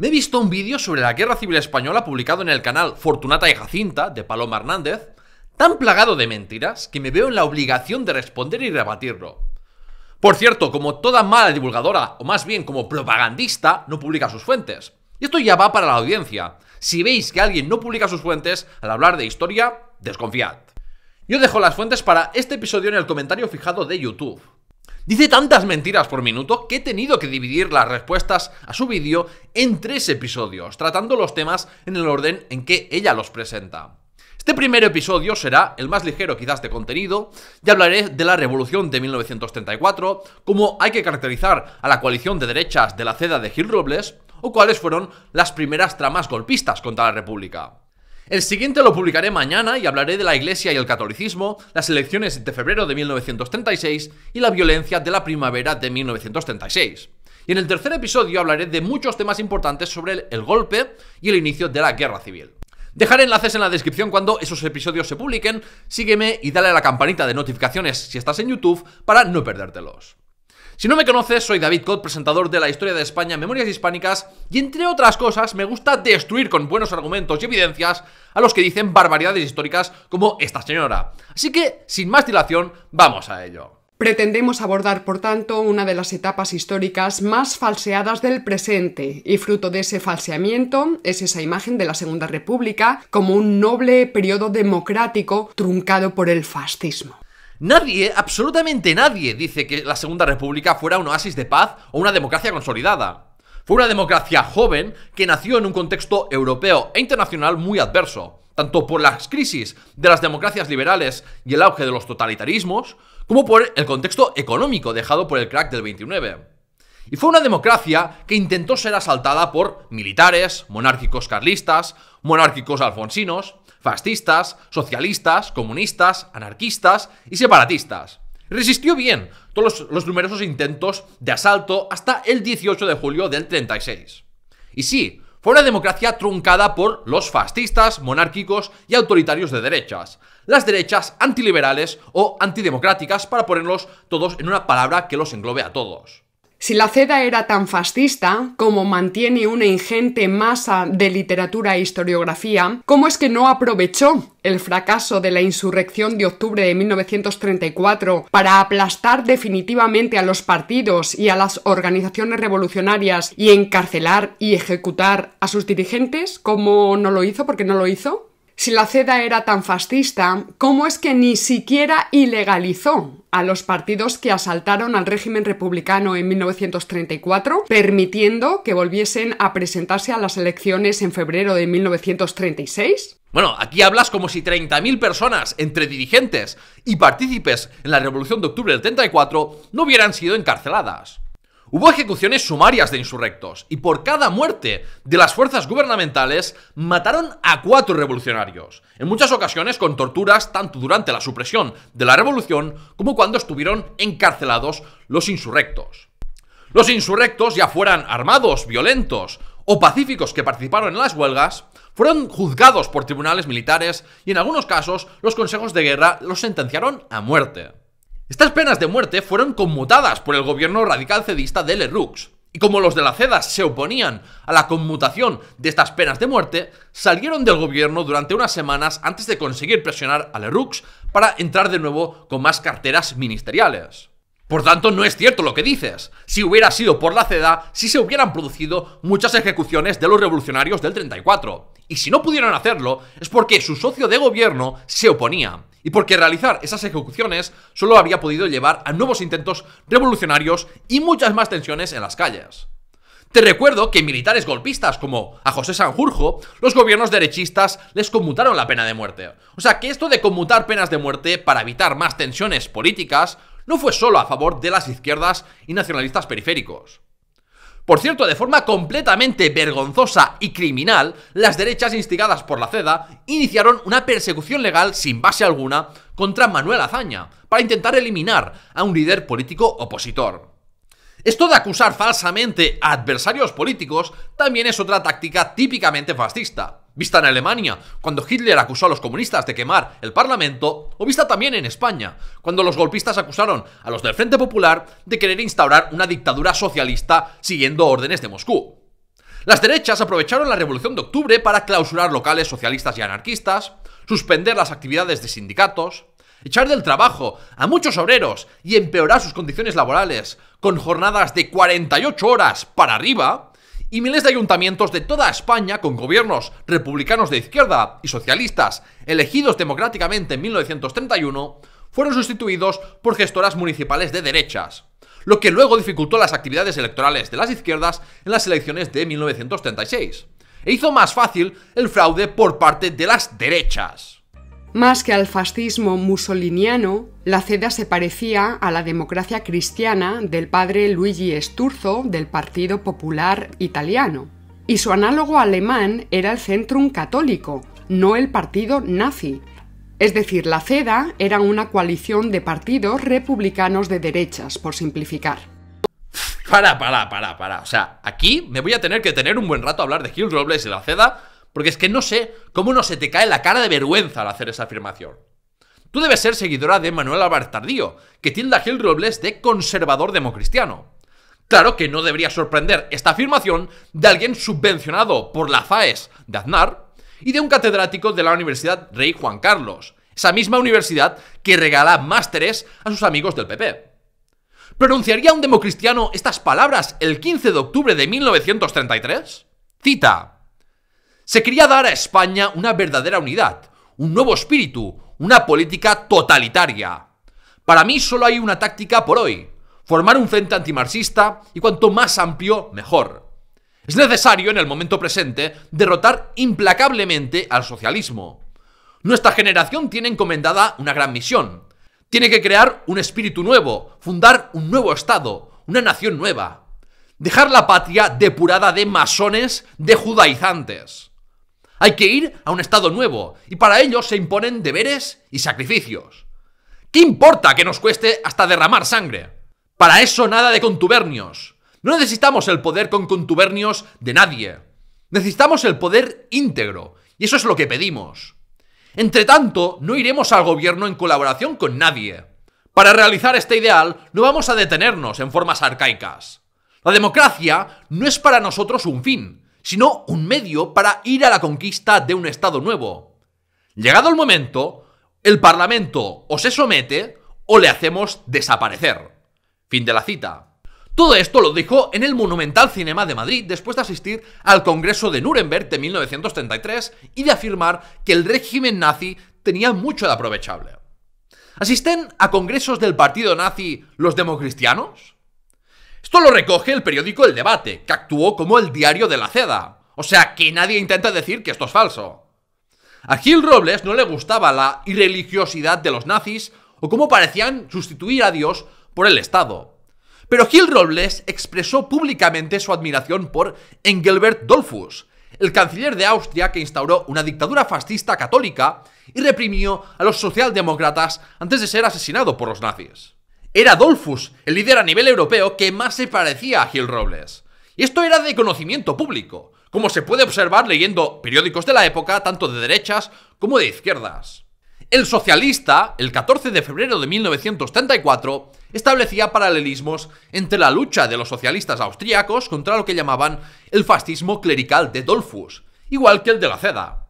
Me he visto un vídeo sobre la Guerra Civil Española publicado en el canal Fortunata y Jacinta de Paloma Hernández, tan plagado de mentiras que me veo en la obligación de responder y rebatirlo. Por cierto, como toda mala divulgadora, o más bien como propagandista, no publica sus fuentes. Y esto ya va para la audiencia. Si veis que alguien no publica sus fuentes al hablar de historia, desconfiad. Yo dejo las fuentes para este episodio en el comentario fijado de YouTube. Dice tantas mentiras por minuto que he tenido que dividir las respuestas a su vídeo en tres episodios, tratando los temas en el orden en que ella los presenta. Este primer episodio será el más ligero quizás de contenido, y hablaré de la revolución de 1934, cómo hay que caracterizar a la coalición de derechas de la seda de Gil Robles, o cuáles fueron las primeras tramas golpistas contra la República. El siguiente lo publicaré mañana y hablaré de la Iglesia y el catolicismo, las elecciones de febrero de 1936 y la violencia de la primavera de 1936. Y en el tercer episodio hablaré de muchos temas importantes sobre el golpe y el inicio de la guerra civil. Dejaré enlaces en la descripción cuando esos episodios se publiquen, sígueme y dale a la campanita de notificaciones si estás en YouTube para no perdértelos. Si no me conoces, soy David Cot, presentador de la historia de España, memorias hispánicas, y entre otras cosas, me gusta destruir con buenos argumentos y evidencias a los que dicen barbaridades históricas como esta señora. Así que, sin más dilación, vamos a ello. Pretendemos abordar, por tanto, una de las etapas históricas más falseadas del presente, y fruto de ese falseamiento es esa imagen de la Segunda República como un noble periodo democrático truncado por el fascismo. Nadie, absolutamente nadie, dice que la Segunda República fuera un oasis de paz o una democracia consolidada. Fue una democracia joven que nació en un contexto europeo e internacional muy adverso, tanto por las crisis de las democracias liberales y el auge de los totalitarismos, como por el contexto económico dejado por el crack del 29. Y fue una democracia que intentó ser asaltada por militares, monárquicos carlistas, monárquicos alfonsinos, fascistas, socialistas, comunistas, anarquistas y separatistas. Resistió bien todos los, numerosos intentos de asalto hasta el 18 de julio del 36. Y sí, fue una democracia truncada por los fascistas, monárquicos y autoritarios de derechas. Las derechas antiliberales o antidemocráticas, para ponerlos todos en una palabra que los englobe a todos. Si la CEDA era tan fascista, como mantiene una ingente masa de literatura e historiografía, ¿cómo es que no aprovechó el fracaso de la insurrección de octubre de 1934 para aplastar definitivamente a los partidos y a las organizaciones revolucionarias y encarcelar y ejecutar a sus dirigentes? ¿Cómo no lo hizo? ¿Por qué no lo hizo? Si la CEDA era tan fascista, ¿cómo es que ni siquiera ilegalizó a los partidos que asaltaron al régimen republicano en 1934, permitiendo que volviesen a presentarse a las elecciones en febrero de 1936? Bueno, aquí hablas como si 30.000 personas, entre dirigentes y partícipes en la Revolución de Octubre del 34, no hubieran sido encarceladas. Hubo ejecuciones sumarias de insurrectos y por cada muerte de las fuerzas gubernamentales mataron a cuatro revolucionarios, en muchas ocasiones con torturas tanto durante la supresión de la revolución como cuando estuvieron encarcelados los insurrectos. Los insurrectos, ya fueran armados, violentos o pacíficos que participaron en las huelgas, fueron juzgados por tribunales militares y en algunos casos los consejos de guerra los sentenciaron a muerte. Estas penas de muerte fueron conmutadas por el gobierno radical cedista de Lerux. Y como los de la CEDA se oponían a la conmutación de estas penas de muerte, salieron del gobierno durante unas semanas antes de conseguir presionar a Lerux para entrar de nuevo con más carteras ministeriales. Por tanto, no es cierto lo que dices. Si hubiera sido por la CEDA, sí se hubieran producido muchas ejecuciones de los revolucionarios del 34. Y si no pudieron hacerlo, es porque su socio de gobierno se oponía. Y porque realizar esas ejecuciones solo habría podido llevar a nuevos intentos revolucionarios y muchas más tensiones en las calles. Te recuerdo que militares golpistas como a José Sanjurjo, los gobiernos derechistas les conmutaron la pena de muerte. O sea que esto de conmutar penas de muerte para evitar más tensiones políticas no fue solo a favor de las izquierdas y nacionalistas periféricos. Por cierto, de forma completamente vergonzosa y criminal, las derechas instigadas por la CEDA iniciaron una persecución legal sin base alguna contra Manuel Azaña, para intentar eliminar a un líder político opositor. Esto de acusar falsamente a adversarios políticos también es otra táctica típicamente fascista vista en Alemania, cuando Hitler acusó a los comunistas de quemar el Parlamento, o vista también en España, cuando los golpistas acusaron a los del Frente Popular de querer instaurar una dictadura socialista siguiendo órdenes de Moscú. Las derechas aprovecharon la Revolución de Octubre para clausurar locales socialistas y anarquistas, suspender las actividades de sindicatos, echar del trabajo a muchos obreros y empeorar sus condiciones laborales con jornadas de 48 horas para arriba, y miles de ayuntamientos de toda España con gobiernos republicanos de izquierda y socialistas elegidos democráticamente en 1931 fueron sustituidos por gestoras municipales de derechas, lo que luego dificultó las actividades electorales de las izquierdas en las elecciones de 1936 e hizo más fácil el fraude por parte de las derechas. Más que al fascismo musoliniano, la CEDA se parecía a la democracia cristiana del padre Luigi Sturzo del Partido Popular Italiano. Y su análogo alemán era el Centrum Católico, no el partido nazi. Es decir, la CEDA era una coalición de partidos republicanos de derechas, por simplificar. Para, para, para, para. O sea, aquí me voy a tener que tener un buen rato a hablar de Gil Robles y la CEDA porque es que no sé cómo no se te cae la cara de vergüenza al hacer esa afirmación. Tú debes ser seguidora de Manuel Álvarez Tardío, que tiende a Gil Robles de conservador democristiano. Claro que no debería sorprender esta afirmación de alguien subvencionado por la FAES de Aznar y de un catedrático de la Universidad Rey Juan Carlos, esa misma universidad que regala másteres a sus amigos del PP. ¿Pronunciaría un democristiano estas palabras el 15 de octubre de 1933? Cita. Se quería dar a España una verdadera unidad, un nuevo espíritu, una política totalitaria. Para mí solo hay una táctica por hoy, formar un frente antimarxista y cuanto más amplio, mejor. Es necesario en el momento presente derrotar implacablemente al socialismo. Nuestra generación tiene encomendada una gran misión. Tiene que crear un espíritu nuevo, fundar un nuevo Estado, una nación nueva. Dejar la patria depurada de masones, de judaizantes. Hay que ir a un estado nuevo, y para ello se imponen deberes y sacrificios. ¿Qué importa que nos cueste hasta derramar sangre? Para eso nada de contubernios. No necesitamos el poder con contubernios de nadie. Necesitamos el poder íntegro, y eso es lo que pedimos. Entre tanto, no iremos al gobierno en colaboración con nadie. Para realizar este ideal, no vamos a detenernos en formas arcaicas. La democracia no es para nosotros un fin, sino un medio para ir a la conquista de un Estado nuevo. Llegado el momento, el Parlamento o se somete o le hacemos desaparecer. Fin de la cita. Todo esto lo dijo en el Monumental Cinema de Madrid después de asistir al Congreso de Nuremberg de 1933 y de afirmar que el régimen nazi tenía mucho de aprovechable. ¿Asisten a congresos del partido nazi los democristianos? Esto lo recoge el periódico El Debate, que actuó como el diario de la seda. O sea, que nadie intenta decir que esto es falso. A Gil Robles no le gustaba la irreligiosidad de los nazis o cómo parecían sustituir a Dios por el Estado. Pero Gil Robles expresó públicamente su admiración por Engelbert Dollfuss, el canciller de Austria que instauró una dictadura fascista católica y reprimió a los socialdemócratas antes de ser asesinado por los nazis era Dolphus, el líder a nivel europeo que más se parecía a Gil Robles. Y esto era de conocimiento público, como se puede observar leyendo periódicos de la época, tanto de derechas como de izquierdas. El socialista, el 14 de febrero de 1934, establecía paralelismos entre la lucha de los socialistas austríacos contra lo que llamaban el fascismo clerical de Dolfus, igual que el de la ceda.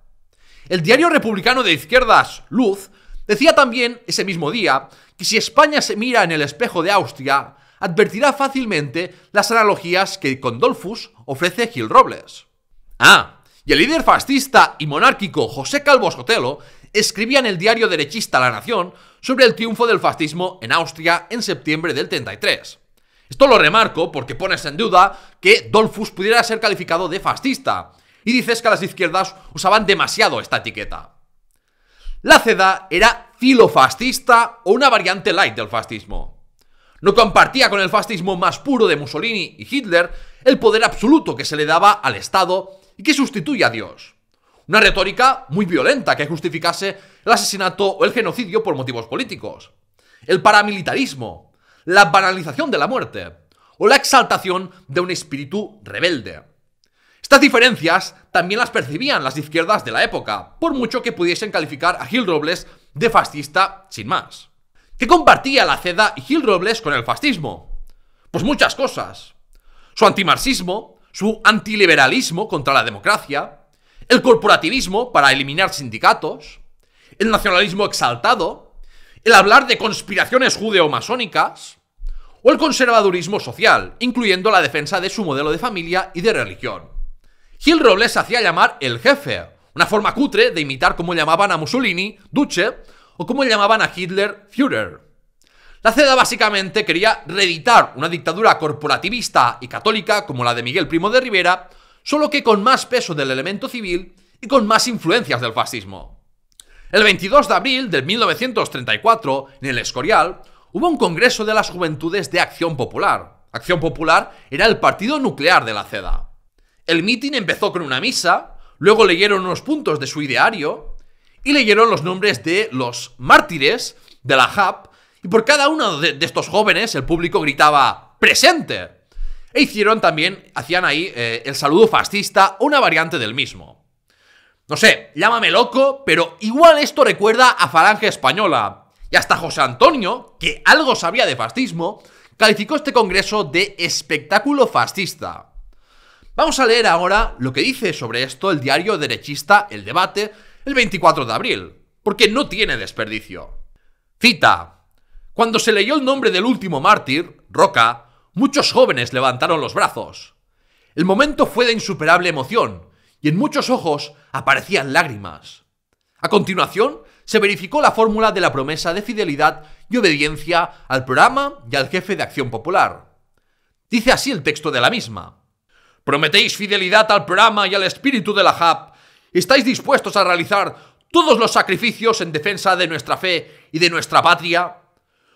El diario republicano de izquierdas, Luz, decía también ese mismo día que si España se mira en el espejo de Austria, advertirá fácilmente las analogías que con Dolfus ofrece Gil Robles. Ah, y el líder fascista y monárquico José Calvo Sotelo escribía en el diario derechista La Nación sobre el triunfo del fascismo en Austria en septiembre del 33. Esto lo remarco porque pones en duda que Dolfus pudiera ser calificado de fascista, y dices que las izquierdas usaban demasiado esta etiqueta. La CEDA era filofascista o una variante light del fascismo. No compartía con el fascismo más puro de Mussolini y Hitler el poder absoluto que se le daba al Estado y que sustituye a Dios. Una retórica muy violenta que justificase el asesinato o el genocidio por motivos políticos. El paramilitarismo, la banalización de la muerte o la exaltación de un espíritu rebelde. Estas diferencias también las percibían las izquierdas de la época, por mucho que pudiesen calificar a Gil Robles de fascista sin más. ¿Qué compartía la CEDA y Gil Robles con el fascismo? Pues muchas cosas. Su antimarxismo, su antiliberalismo contra la democracia, el corporativismo para eliminar sindicatos, el nacionalismo exaltado, el hablar de conspiraciones judeo-masónicas, o el conservadurismo social, incluyendo la defensa de su modelo de familia y de religión. Gil Robles hacía llamar el jefe, una forma cutre de imitar cómo llamaban a Mussolini, Duce, o cómo llamaban a Hitler, Führer. La CEDA básicamente quería reeditar una dictadura corporativista y católica como la de Miguel Primo de Rivera, solo que con más peso del elemento civil y con más influencias del fascismo. El 22 de abril de 1934, en el Escorial, hubo un congreso de las Juventudes de Acción Popular. Acción Popular era el partido nuclear de la CEDA. El mitin empezó con una misa, luego leyeron unos puntos de su ideario y leyeron los nombres de los mártires de la JAP y por cada uno de, estos jóvenes el público gritaba ¡Presente! E hicieron también, hacían ahí eh, el saludo fascista, una variante del mismo. No sé, llámame loco, pero igual esto recuerda a Falange Española. Y hasta José Antonio, que algo sabía de fascismo, calificó este congreso de espectáculo fascista. Vamos a leer ahora lo que dice sobre esto el diario derechista El Debate el 24 de abril, porque no tiene desperdicio. Cita. Cuando se leyó el nombre del último mártir, Roca, muchos jóvenes levantaron los brazos. El momento fue de insuperable emoción, y en muchos ojos aparecían lágrimas. A continuación, se verificó la fórmula de la promesa de fidelidad y obediencia al programa y al jefe de Acción Popular. Dice así el texto de la misma. Prometéis fidelidad al programa y al espíritu de la JAP. ¿Estáis dispuestos a realizar todos los sacrificios en defensa de nuestra fe y de nuestra patria?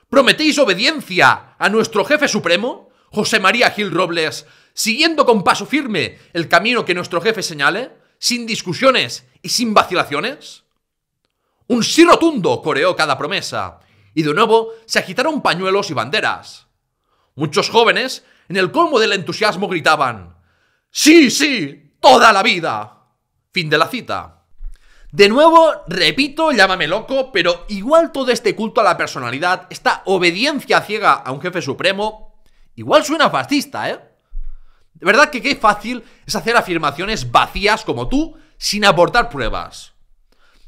¿Prometéis obediencia a nuestro jefe supremo, José María Gil Robles, siguiendo con paso firme el camino que nuestro jefe señale, sin discusiones y sin vacilaciones? Un sí rotundo coreó cada promesa, y de nuevo se agitaron pañuelos y banderas. Muchos jóvenes, en el colmo del entusiasmo, gritaban Sí, sí, toda la vida. Fin de la cita. De nuevo, repito, llámame loco, pero igual todo este culto a la personalidad, esta obediencia ciega a un jefe supremo, igual suena fascista, ¿eh? De verdad que qué fácil es hacer afirmaciones vacías como tú sin aportar pruebas.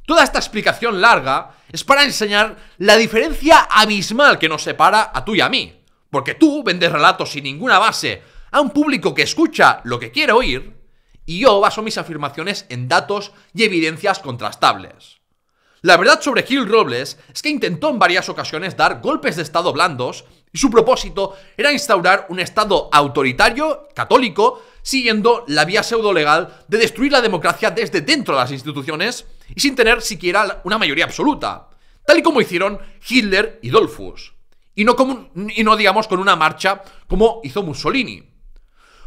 Toda esta explicación larga es para enseñar la diferencia abismal que nos separa a tú y a mí. Porque tú vendes relatos sin ninguna base, a un público que escucha lo que quiere oír y yo baso mis afirmaciones en datos y evidencias contrastables. La verdad sobre Gil Robles es que intentó en varias ocasiones dar golpes de Estado blandos y su propósito era instaurar un Estado autoritario, católico, siguiendo la vía pseudo-legal de destruir la democracia desde dentro de las instituciones y sin tener siquiera una mayoría absoluta, tal y como hicieron Hitler y Dolfus. Y no, como, y no digamos con una marcha como hizo Mussolini.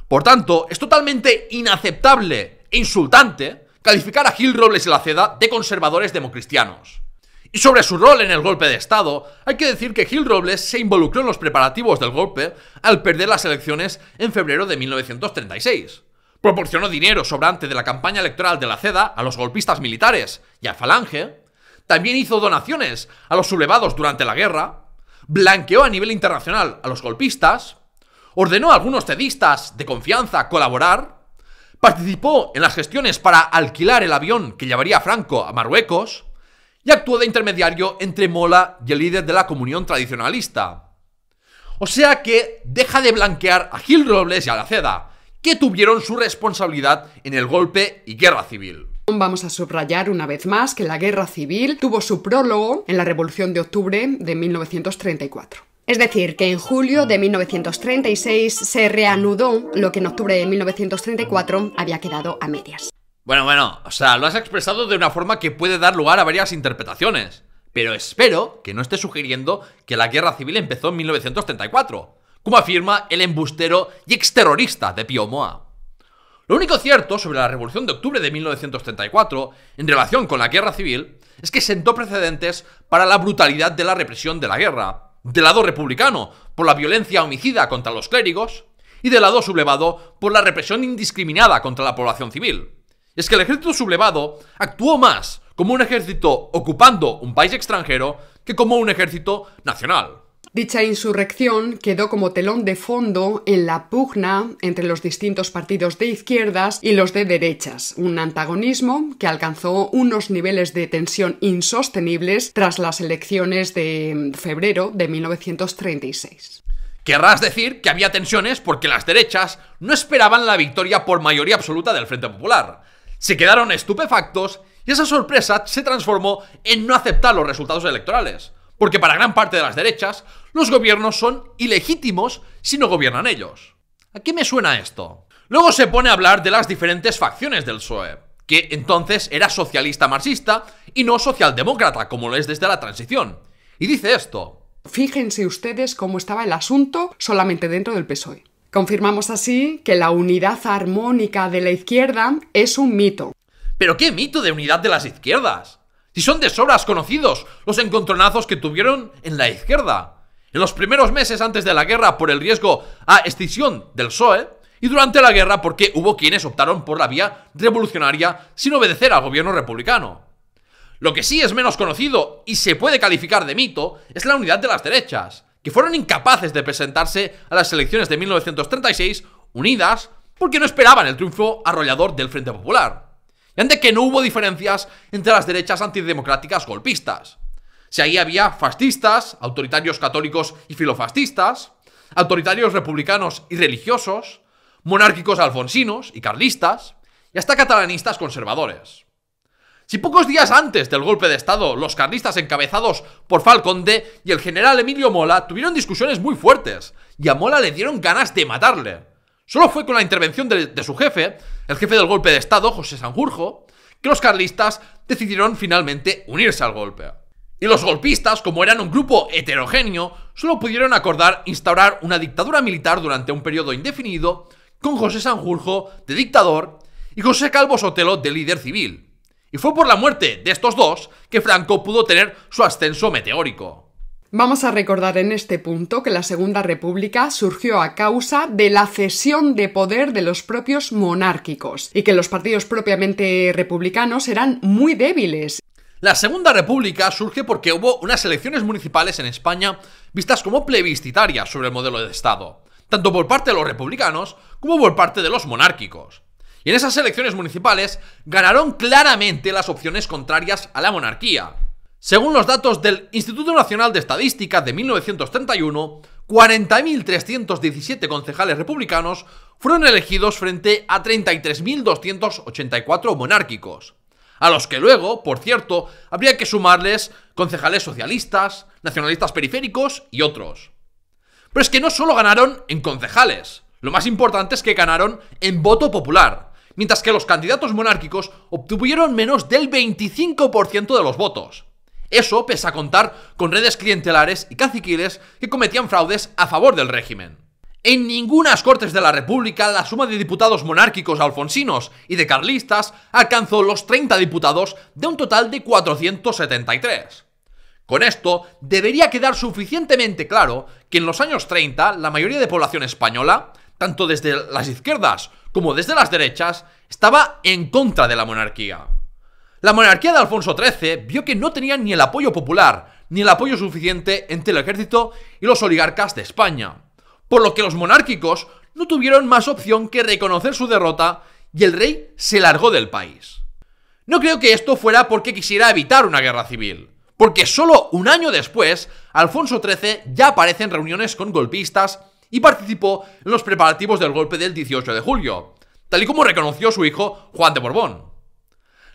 Por tanto, es totalmente inaceptable e insultante calificar a Gil Robles y la CEDA de conservadores democristianos. Y sobre su rol en el golpe de Estado, hay que decir que Gil Robles se involucró en los preparativos del golpe al perder las elecciones en febrero de 1936. Proporcionó dinero sobrante de la campaña electoral de la CEDA a los golpistas militares y a Falange. También hizo donaciones a los sublevados durante la guerra. Blanqueó a nivel internacional a los golpistas ordenó a algunos cedistas de confianza colaborar, participó en las gestiones para alquilar el avión que llevaría a Franco a Marruecos y actuó de intermediario entre Mola y el líder de la comunión tradicionalista. O sea que deja de blanquear a Gil Robles y a la Ceda, que tuvieron su responsabilidad en el golpe y guerra civil. Vamos a subrayar una vez más que la guerra civil tuvo su prólogo en la Revolución de Octubre de 1934. Es decir, que en julio de 1936 se reanudó lo que en octubre de 1934 había quedado a medias. Bueno, bueno, o sea, lo has expresado de una forma que puede dar lugar a varias interpretaciones. Pero espero que no esté sugiriendo que la guerra civil empezó en 1934, como afirma el embustero y exterrorista de Pío Moa. Lo único cierto sobre la Revolución de Octubre de 1934, en relación con la guerra civil, es que sentó precedentes para la brutalidad de la represión de la guerra, del lado republicano por la violencia homicida contra los clérigos y del lado sublevado por la represión indiscriminada contra la población civil. Es que el ejército sublevado actuó más como un ejército ocupando un país extranjero que como un ejército nacional. Dicha insurrección quedó como telón de fondo en la pugna entre los distintos partidos de izquierdas y los de derechas, un antagonismo que alcanzó unos niveles de tensión insostenibles tras las elecciones de febrero de 1936. Querrás decir que había tensiones porque las derechas no esperaban la victoria por mayoría absoluta del Frente Popular. Se quedaron estupefactos y esa sorpresa se transformó en no aceptar los resultados electorales. Porque para gran parte de las derechas, los gobiernos son ilegítimos si no gobiernan ellos. ¿A qué me suena esto? Luego se pone a hablar de las diferentes facciones del PSOE, que entonces era socialista marxista y no socialdemócrata como lo es desde la transición. Y dice esto. Fíjense ustedes cómo estaba el asunto solamente dentro del PSOE. Confirmamos así que la unidad armónica de la izquierda es un mito. ¿Pero qué mito de unidad de las izquierdas? Si son de sobras conocidos los encontronazos que tuvieron en la izquierda. En los primeros meses antes de la guerra por el riesgo a extinción del PSOE y durante la guerra porque hubo quienes optaron por la vía revolucionaria sin obedecer al gobierno republicano. Lo que sí es menos conocido y se puede calificar de mito es la unidad de las derechas, que fueron incapaces de presentarse a las elecciones de 1936 unidas porque no esperaban el triunfo arrollador del Frente Popular, y ante que no hubo diferencias entre las derechas antidemocráticas golpistas. Si ahí había fascistas, autoritarios católicos y filofascistas, autoritarios republicanos y religiosos, monárquicos alfonsinos y carlistas, y hasta catalanistas conservadores. Si pocos días antes del golpe de Estado los carlistas encabezados por Falconde y el general Emilio Mola tuvieron discusiones muy fuertes y a Mola le dieron ganas de matarle. Solo fue con la intervención de, de su jefe, el jefe del golpe de Estado, José Sanjurjo, que los carlistas decidieron finalmente unirse al golpe. Y los golpistas, como eran un grupo heterogéneo, solo pudieron acordar instaurar una dictadura militar durante un periodo indefinido, con José Sanjurjo de dictador y José Calvo Sotelo de líder civil. Y fue por la muerte de estos dos que Franco pudo tener su ascenso meteórico. Vamos a recordar en este punto que la Segunda República surgió a causa de la cesión de poder de los propios monárquicos y que los partidos propiamente republicanos eran muy débiles la Segunda República surge porque hubo unas elecciones municipales en España vistas como plebiscitarias sobre el modelo de Estado, tanto por parte de los republicanos como por parte de los monárquicos. Y en esas elecciones municipales ganaron claramente las opciones contrarias a la monarquía. Según los datos del Instituto Nacional de Estadística de 1931, 40.317 concejales republicanos fueron elegidos frente a 33.284 monárquicos a los que luego, por cierto, habría que sumarles concejales socialistas, nacionalistas periféricos y otros. Pero es que no solo ganaron en concejales, lo más importante es que ganaron en voto popular, mientras que los candidatos monárquicos obtuvieron menos del 25% de los votos. Eso pese a contar con redes clientelares y caciquiles que cometían fraudes a favor del régimen. En ningunas Cortes de la República la suma de diputados monárquicos alfonsinos y de carlistas alcanzó los 30 diputados de un total de 473. Con esto debería quedar suficientemente claro que en los años 30 la mayoría de población española, tanto desde las izquierdas como desde las derechas, estaba en contra de la monarquía. La monarquía de Alfonso XIII vio que no tenía ni el apoyo popular, ni el apoyo suficiente entre el ejército y los oligarcas de España por lo que los monárquicos no tuvieron más opción que reconocer su derrota y el rey se largó del país. No creo que esto fuera porque quisiera evitar una guerra civil, porque solo un año después, Alfonso XIII ya aparece en reuniones con golpistas y participó en los preparativos del golpe del 18 de julio, tal y como reconoció su hijo Juan de Borbón.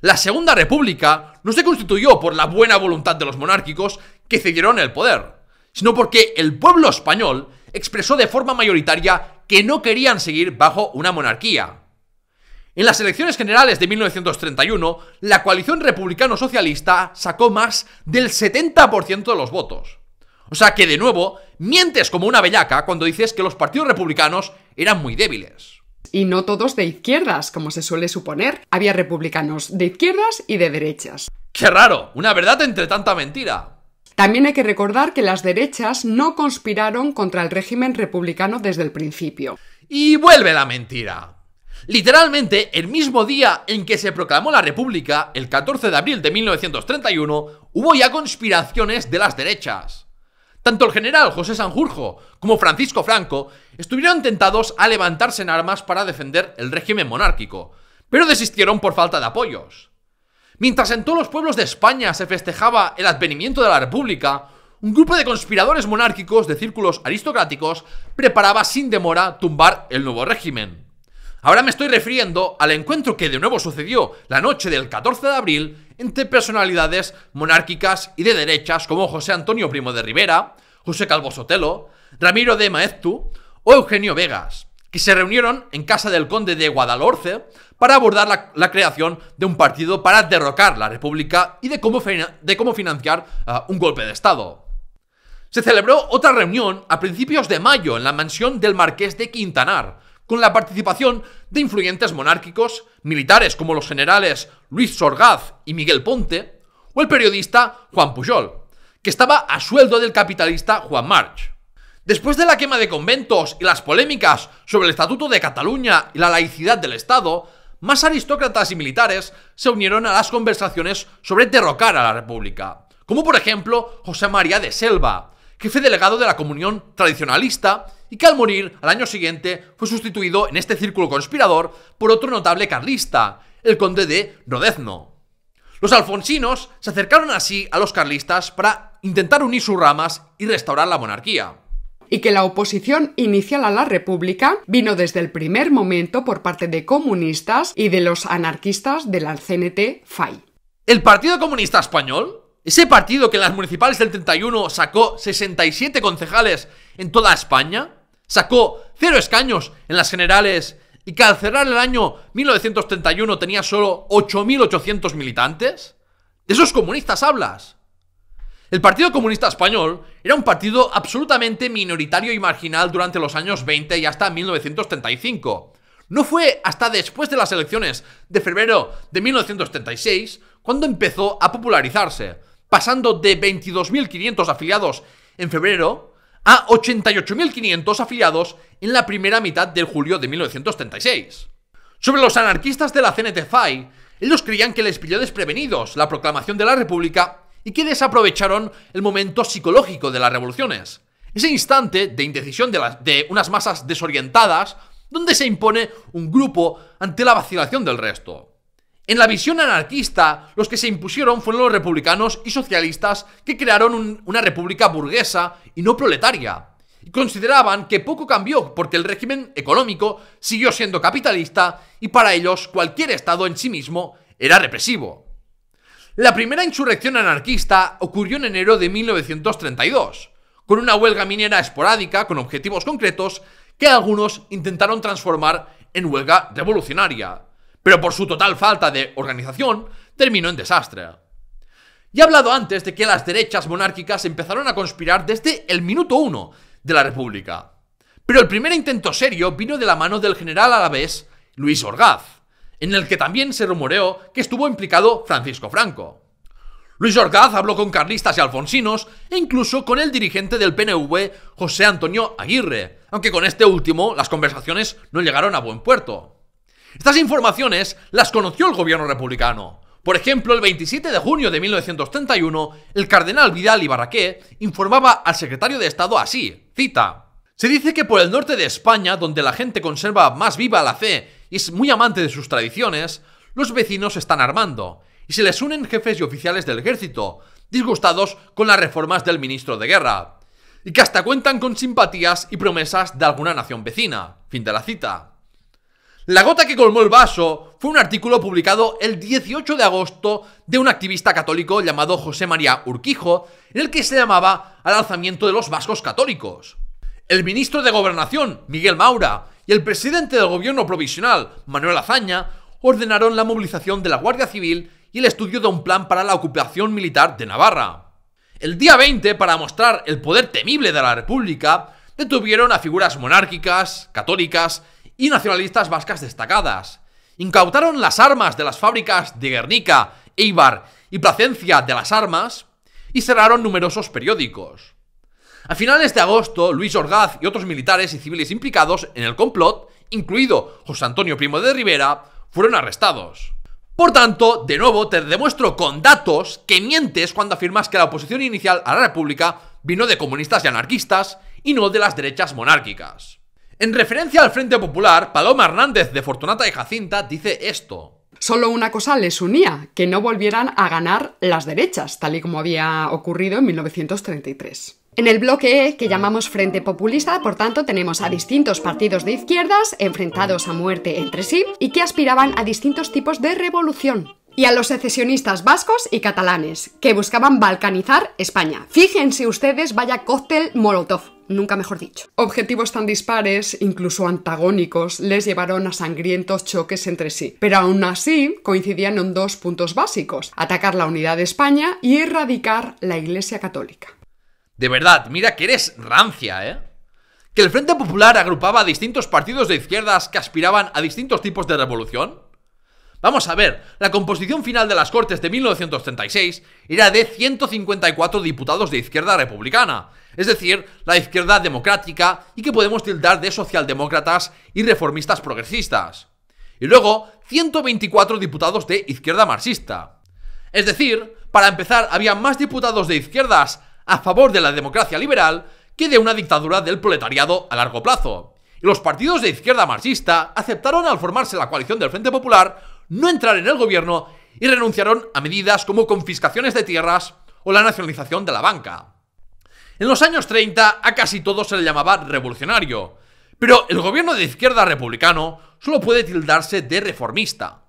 La Segunda República no se constituyó por la buena voluntad de los monárquicos que cedieron el poder, sino porque el pueblo español expresó de forma mayoritaria que no querían seguir bajo una monarquía. En las elecciones generales de 1931, la coalición republicano-socialista sacó más del 70% de los votos. O sea que, de nuevo, mientes como una bellaca cuando dices que los partidos republicanos eran muy débiles. Y no todos de izquierdas, como se suele suponer. Había republicanos de izquierdas y de derechas. ¡Qué raro! Una verdad entre tanta mentira. También hay que recordar que las derechas no conspiraron contra el régimen republicano desde el principio. Y vuelve la mentira. Literalmente, el mismo día en que se proclamó la República, el 14 de abril de 1931, hubo ya conspiraciones de las derechas. Tanto el general José Sanjurjo como Francisco Franco estuvieron tentados a levantarse en armas para defender el régimen monárquico, pero desistieron por falta de apoyos. Mientras en todos los pueblos de España se festejaba el advenimiento de la República, un grupo de conspiradores monárquicos de círculos aristocráticos preparaba sin demora tumbar el nuevo régimen. Ahora me estoy refiriendo al encuentro que de nuevo sucedió la noche del 14 de abril entre personalidades monárquicas y de derechas como José Antonio Primo de Rivera, José Calvo Sotelo, Ramiro de Maeztu o Eugenio Vegas, que se reunieron en casa del conde de Guadalhorce para abordar la, creación de un partido para derrocar la República y de cómo, de cómo financiar ah, un golpe de Estado. Se celebró otra reunión a principios de mayo en la mansión del marqués de Quintanar, con la participación de influyentes monárquicos, militares como los generales Luis Sorgaz y Miguel Ponte, o el periodista Juan Pujol, que estaba a sueldo del capitalista Juan March. Después de la quema de conventos y las polémicas sobre el Estatuto de Cataluña y la laicidad del Estado, más aristócratas y militares se unieron a las conversaciones sobre derrocar a la República, como por ejemplo José María de Selva, jefe delegado de la comunión tradicionalista y que al morir al año siguiente fue sustituido en este círculo conspirador por otro notable carlista, el conde de Rodezno. Los alfonsinos se acercaron así a los carlistas para intentar unir sus ramas y restaurar la monarquía y que la oposición inicial a la República vino desde el primer momento por parte de comunistas y de los anarquistas de la CNT-FAI. El Partido Comunista Español, ese partido que en las municipales del 31 sacó 67 concejales en toda España, sacó cero escaños en las generales y que al cerrar el año 1931 tenía solo 8.800 militantes, ¿de esos comunistas hablas? El Partido Comunista Español era un partido absolutamente minoritario y marginal durante los años 20 y hasta 1935. No fue hasta después de las elecciones de febrero de 1936 cuando empezó a popularizarse, pasando de 22.500 afiliados en febrero a 88.500 afiliados en la primera mitad del julio de 1936. Sobre los anarquistas de la cnt ellos creían que les pilló desprevenidos la proclamación de la República y que desaprovecharon el momento psicológico de las revoluciones. Ese instante de indecisión de, unas masas desorientadas donde se impone un grupo ante la vacilación del resto. En la visión anarquista, los que se impusieron fueron los republicanos y socialistas que crearon una república burguesa y no proletaria. Y consideraban que poco cambió porque el régimen económico siguió siendo capitalista y para ellos cualquier Estado en sí mismo era represivo. La primera insurrección anarquista ocurrió en enero de 1932, con una huelga minera esporádica con objetivos concretos que algunos intentaron transformar en huelga revolucionaria, pero por su total falta de organización terminó en desastre. Ya he hablado antes de que las derechas monárquicas empezaron a conspirar desde el minuto uno de la República. Pero el primer intento serio vino de la mano del general alavés Luis Orgaz, en el que también se rumoreó que estuvo implicado Francisco Franco. Luis Orgaz habló con carlistas y alfonsinos e incluso con el dirigente del PNV, José Antonio Aguirre, aunque con este último las conversaciones no llegaron a buen puerto. Estas informaciones las conoció el gobierno republicano. Por ejemplo, el 27 de junio de 1931, el cardenal Vidal y informaba al secretario de Estado así, cita, Se dice que por el norte de España, donde la gente conserva más viva la fe y es muy amante de sus tradiciones, los vecinos están armando y se les unen jefes y oficiales del ejército, disgustados con las reformas del ministro de guerra, y que hasta cuentan con simpatías y promesas de alguna nación vecina. Fin de la cita. La gota que colmó el vaso fue un artículo publicado el 18 de agosto de un activista católico llamado José María Urquijo, en el que se llamaba al alzamiento de los vascos católicos el ministro de Gobernación, Miguel Maura, y el presidente del gobierno provisional, Manuel Azaña, ordenaron la movilización de la Guardia Civil y el estudio de un plan para la ocupación militar de Navarra. El día 20, para mostrar el poder temible de la República, detuvieron a figuras monárquicas, católicas y nacionalistas vascas destacadas. Incautaron las armas de las fábricas de Guernica, Eibar y Placencia de las Armas y cerraron numerosos periódicos. A finales de agosto, Luis Orgaz y otros militares y civiles implicados en el complot, incluido José Antonio Primo de Rivera, fueron arrestados. Por tanto, de nuevo te demuestro con datos que mientes cuando afirmas que la oposición inicial a la República vino de comunistas y anarquistas y no de las derechas monárquicas. En referencia al Frente Popular, Paloma Hernández de Fortunata y Jacinta dice esto. Solo una cosa les unía, que no volvieran a ganar las derechas, tal y como había ocurrido en 1933. En el bloque e, que ah. llamamos Frente Populista, por tanto, tenemos a distintos partidos de izquierdas enfrentados a muerte entre sí y que aspiraban a distintos tipos de revolución. Y a los secesionistas vascos y catalanes, que buscaban balcanizar España. Fíjense ustedes, vaya cóctel Molotov nunca mejor dicho. Objetivos tan dispares, incluso antagónicos, les llevaron a sangrientos choques entre sí, pero aún así coincidían en dos puntos básicos, atacar la unidad de España y erradicar la Iglesia Católica. De verdad, mira que eres rancia, ¿eh? Que el Frente Popular agrupaba a distintos partidos de izquierdas que aspiraban a distintos tipos de revolución. Vamos a ver, la composición final de las Cortes de 1936 era de 154 diputados de izquierda republicana, es decir, la izquierda democrática y que podemos tildar de socialdemócratas y reformistas progresistas. Y luego, 124 diputados de izquierda marxista. Es decir, para empezar, había más diputados de izquierdas a favor de la democracia liberal que de una dictadura del proletariado a largo plazo. Y los partidos de izquierda marxista aceptaron al formarse la coalición del Frente Popular no entrar en el gobierno y renunciaron a medidas como confiscaciones de tierras o la nacionalización de la banca. En los años 30 a casi todo se le llamaba revolucionario, pero el gobierno de izquierda republicano solo puede tildarse de reformista.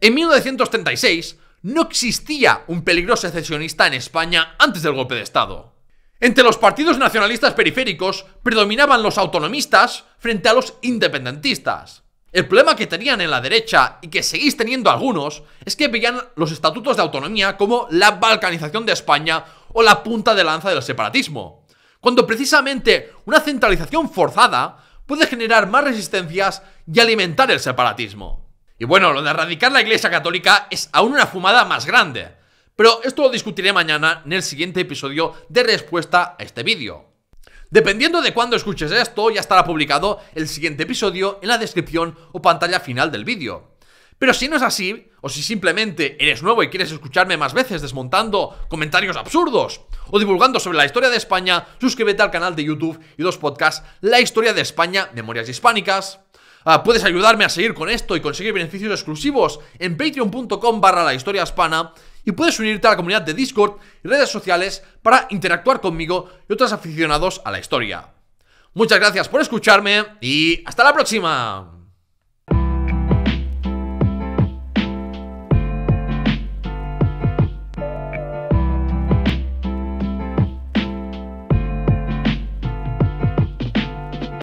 En 1936, no existía un peligroso secesionista en España antes del golpe de Estado. Entre los partidos nacionalistas periféricos predominaban los autonomistas frente a los independentistas. El problema que tenían en la derecha y que seguís teniendo algunos es que veían los estatutos de autonomía como la balcanización de España o la punta de lanza del separatismo, cuando precisamente una centralización forzada puede generar más resistencias y alimentar el separatismo. Y bueno, lo de erradicar la Iglesia Católica es aún una fumada más grande. Pero esto lo discutiré mañana en el siguiente episodio de respuesta a este vídeo. Dependiendo de cuándo escuches esto, ya estará publicado el siguiente episodio en la descripción o pantalla final del vídeo. Pero si no es así, o si simplemente eres nuevo y quieres escucharme más veces desmontando comentarios absurdos, o divulgando sobre la historia de España, suscríbete al canal de YouTube y los podcasts La Historia de España, Memorias Hispánicas, Ah, puedes ayudarme a seguir con esto y conseguir beneficios exclusivos en patreon.com barra la historia hispana y puedes unirte a la comunidad de Discord y redes sociales para interactuar conmigo y otros aficionados a la historia. Muchas gracias por escucharme y hasta la próxima.